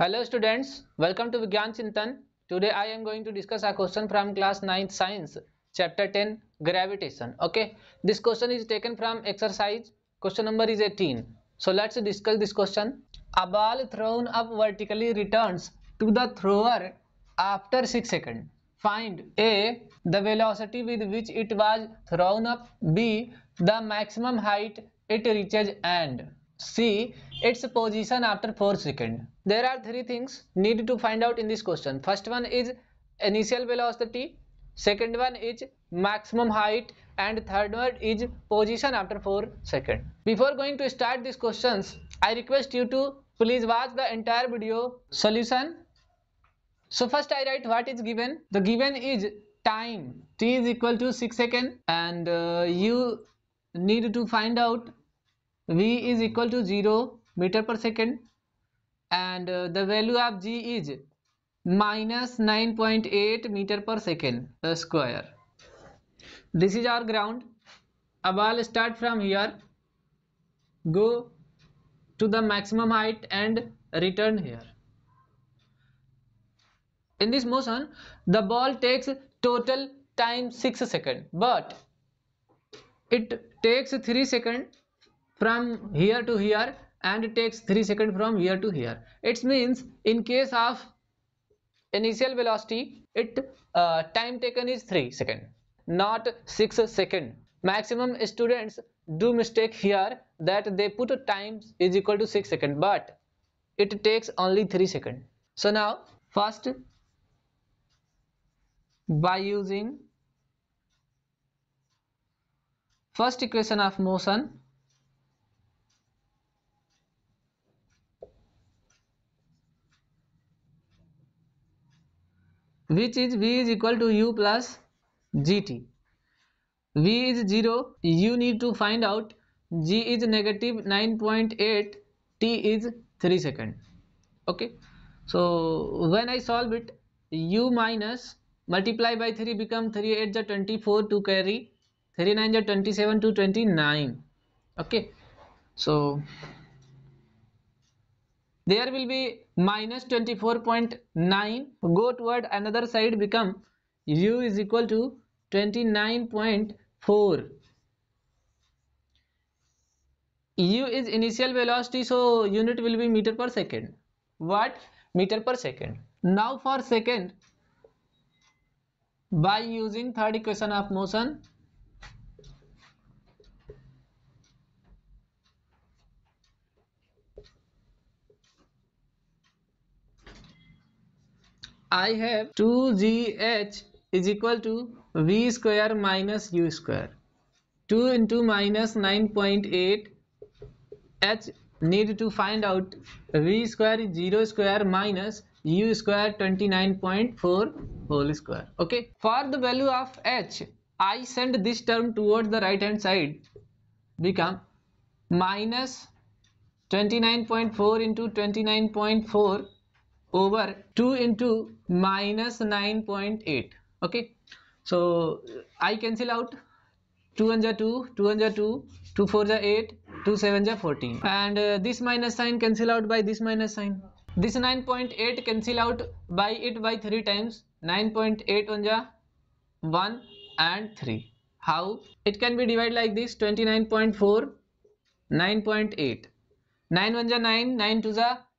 Hello students, welcome to Vigyan Chintan. Today I am going to discuss a question from class 9th science, chapter 10, gravitation. Okay, this question is taken from exercise, question number is 18. So let's discuss this question. A ball thrown up vertically returns to the thrower after 6 seconds. Find A. The velocity with which it was thrown up. B. The maximum height it reaches and C its position after 4 second. There are three things needed to find out in this question. First one is initial velocity, second one is maximum height and third one is position after 4 second. Before going to start these questions, I request you to please watch the entire video solution. So first I write what is given. The given is time t is equal to 6 second and uh, you need to find out v is equal to 0 meter per second and uh, the value of g is minus 9.8 meter per second square this is our ground A ball start from here go to the maximum height and return here in this motion the ball takes total time 6 second but it takes 3 second from here to here and it takes 3 seconds from here to here it means in case of initial velocity it uh, time taken is 3 second not 6 second maximum students do mistake here that they put time is equal to 6 second but it takes only 3 second so now first by using first equation of motion which is V is equal to U plus GT. V is 0, You need to find out, G is negative 9.8, T is 3 second. Okay, so when I solve it, U minus multiply by 3 become 3 8 the 24 to carry 39, 9 the 27 to 29 okay so there will be minus 24.9 go toward another side become u is equal to 29.4 u is initial velocity so unit will be meter per second what meter per second now for second by using third equation of motion I have 2gh is equal to v square minus u square. 2 into minus 9.8 h need to find out v square is 0 square minus u square 29.4 whole square. Okay. For the value of h, I send this term towards the right hand side become minus 29.4 into 29.4 over 2 into minus 9.8 okay so i cancel out 2 and 2 2 and 2 2 4 8 2 7 14 and uh, this minus sign cancel out by this minus sign this 9.8 cancel out by it by 3 times 9.8 on 1 and 3 how it can be divided like this 29.4 9.8 9 1 9 9 2 9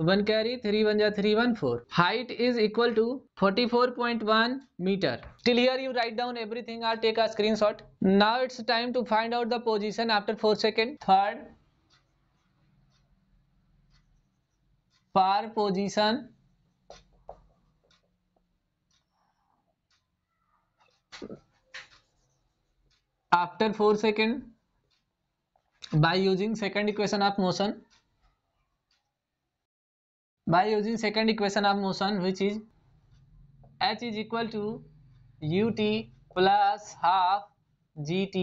तो one carry three one जा three one four height is equal to forty four point one metre till here you write down everything or take a shot now it's time to find out the position after four second third part position after four second by using second equation of motion by using second equation of motion which is h is equal to ut plus half gt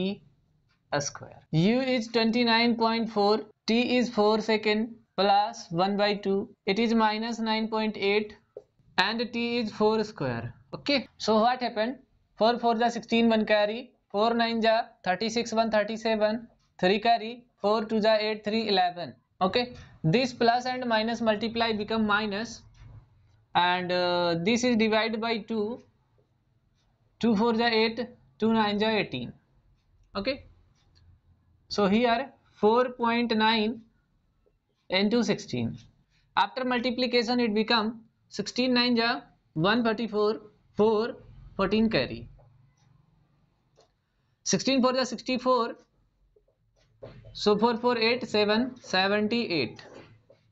square u is 29.4 t is 4 second plus 1 by 2 it is minus 9.8 and t is 4 square okay so what happened 4 4 the 16 1 carry 4 9 ja 36 1 37 3 carry 4 2 ja 8 3 11 okay this plus and minus multiply become minus and uh, this is divided by 2 2 for the 8 2 9 the 18 okay so here 4.9 into 16 after multiplication it become 16 9 the 134 4 14 carry 16 for the 64 so 4 4 8 7 78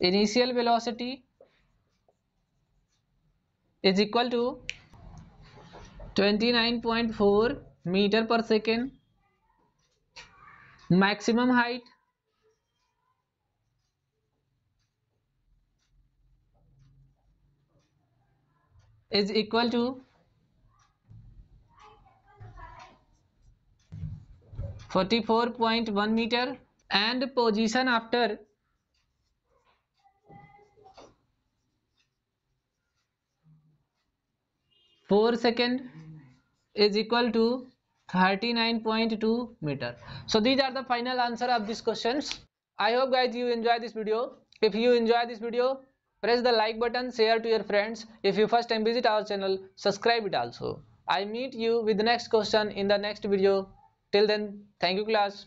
initial velocity is equal to 29.4 meter per second maximum height is equal to 44.1 meter and position after 4 second is equal to 39.2 meter so these are the final answer of these questions i hope guys you enjoy this video if you enjoy this video press the like button share to your friends if you first time visit our channel subscribe it also i meet you with the next question in the next video till then thank you class